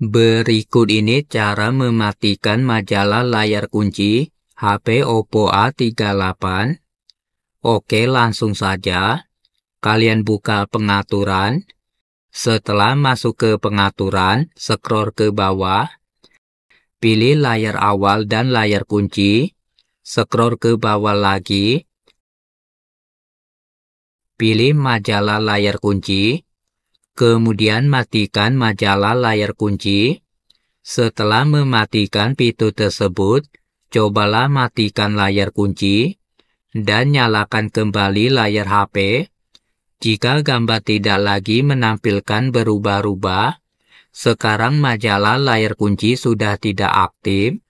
Berikut ini cara mematikan majalah layar kunci HP Oppo A38. Oke, langsung saja. Kalian buka pengaturan. Setelah masuk ke pengaturan, scroll ke bawah. Pilih layar awal dan layar kunci. Scroll ke bawah lagi. Pilih majalah layar kunci. Kemudian matikan majalah layar kunci. Setelah mematikan pintu tersebut, cobalah matikan layar kunci dan nyalakan kembali layar HP. Jika gambar tidak lagi menampilkan berubah-ubah, sekarang majalah layar kunci sudah tidak aktif